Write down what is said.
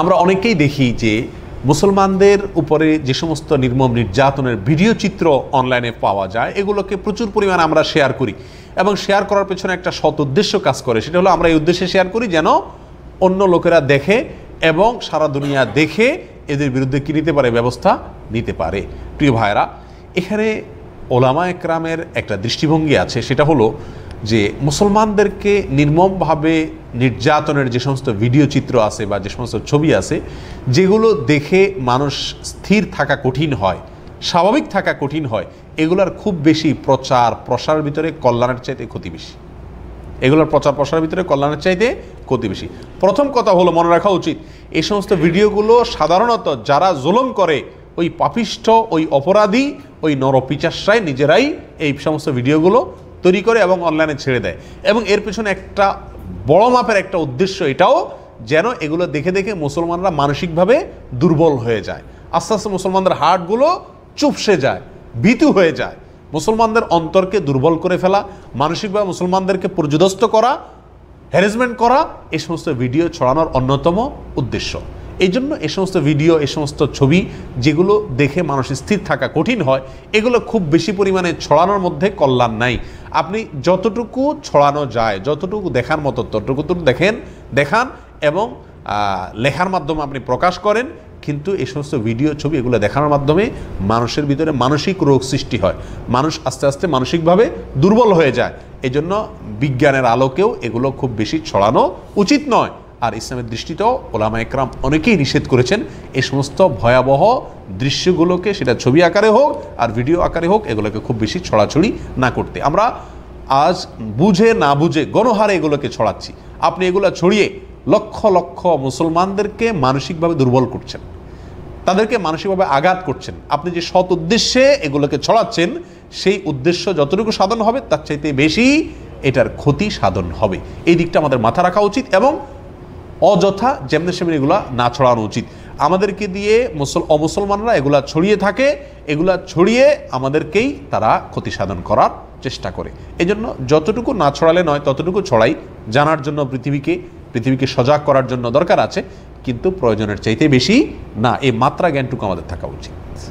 আমরা অনেকেই দেখি যে মুসলমানদের উপরে যে সমস্ত নির্মম নির্যাতনের ভিডিও চিত্র অনলাইনে পাওয়া যায় এগুলোকে প্রচুর পরিমাণ আমরা শেয়ার করি এবং শেয়ার করার পেছনে একটা সৎ উদ্দেশ্য কাজ করে সেটা হলো আমরা এই উদ্দেশ্যে শেয়ার করি যেন অন্য লোকেরা দেখে এবং সারা দুনিয়া দেখে এদের বিরুদ্ধে কী নিতে পারে ব্যবস্থা নিতে পারে প্রিয় ভাইরা এখানে ওলামা একরামের একটা দৃষ্টিভঙ্গি আছে সেটা হলো যে মুসলমানদেরকে নির্মমভাবে নির্যাতনের যে সমস্ত ভিডিও চিত্র আছে বা যে সমস্ত ছবি আছে যেগুলো দেখে মানুষ স্থির থাকা কঠিন হয় স্বাভাবিক থাকা কঠিন হয় এগুলার খুব বেশি প্রচার প্রসার ভিতরে কল্যাণের চাইতে ক্ষতি বেশি এগুলোর প্রচার প্রসারের ভিতরে কল্যাণের চাইতে ক্ষতি বেশি প্রথম কথা হলো মনে রাখা উচিত এই সমস্ত ভিডিওগুলো সাধারণত যারা জুলম করে ওই পাপিষ্ঠ ওই অপরাধী ওই নরপিচাসায় নিজেরাই এই সমস্ত ভিডিওগুলো তৈরি করে এবং অনলাইনে ছেড়ে দেয় এবং এর পেছনে একটা বড় মাপের একটা উদ্দেশ্য এটাও যেন এগুলো দেখে দেখে মুসলমানরা মানসিকভাবে দুর্বল হয়ে যায় আস্তে আস্তে মুসলমানদের হার্টগুলো চুপসে যায় ভীতু হয়ে যায় মুসলমানদের অন্তরকে দুর্বল করে ফেলা মানসিকভাবে মুসলমানদেরকে পর্যদস্ত করা হ্যারেসমেন্ট করা এই সমস্ত ভিডিও ছড়ানোর অন্যতম উদ্দেশ্য এই জন্য এ সমস্ত ভিডিও এ সমস্ত ছবি যেগুলো দেখে মানুষ স্থির থাকা কঠিন হয় এগুলো খুব বেশি পরিমাণে ছড়ানোর মধ্যে কল্যাণ নাই আপনি যতটুকু ছড়ানো যায় যতটুকু দেখার মতো ততটুকু তো দেখেন দেখান এবং লেখার মাধ্যমে আপনি প্রকাশ করেন কিন্তু এই সমস্ত ভিডিও ছবি এগুলো দেখানোর মাধ্যমে মানুষের ভিতরে মানসিক রোগ সৃষ্টি হয় মানুষ আস্তে আস্তে মানসিকভাবে দুর্বল হয়ে যায় এজন্য বিজ্ঞানের আলোকেও এগুলো খুব বেশি ছড়ানো উচিত নয় আর ইসলামের দৃষ্টিতেও ওলামা একরাম অনেকেই নিষেধ করেছেন এই সমস্ত ভয়াবহ দৃশ্যগুলোকে সেটা ছবি আকারে হোক আর ভিডিও আকারে হোক এগুলোকে খুব বেশি ছড়াছড়ি না করতে আমরা আজ বুঝে না বুঝে গণহারে এগুলোকে ছড়াচ্ছি আপনি এগুলো ছড়িয়ে লক্ষ লক্ষ মুসলমানদেরকে মানসিকভাবে দুর্বল করছেন তাদেরকে মানসিকভাবে আঘাত করছেন আপনি যে সৎ উদ্দেশ্যে এগুলোকে ছড়াচ্ছেন সেই উদ্দেশ্য যতটুকু সাধন হবে তার চাইতে বেশি এটার ক্ষতি সাধন হবে এই দিকটা আমাদের মাথা রাখা উচিত এবং অযথা যেমনি সেমনি এগুলা না ছড়ানো উচিত আমাদেরকে দিয়ে মুসল অমুসলমানরা এগুলা ছড়িয়ে থাকে এগুলা ছড়িয়ে আমাদেরকেই তারা ক্ষতি সাধন করার চেষ্টা করে এজন্য যতটুকু না ছড়ালে নয় ততটুকু ছড়াই জানার জন্য পৃথিবীকে পৃথিবীকে সজাগ করার জন্য দরকার আছে কিন্তু প্রয়োজনের চাইতে বেশি না এই মাত্রা জ্ঞানটুকু আমাদের থাকা উচিত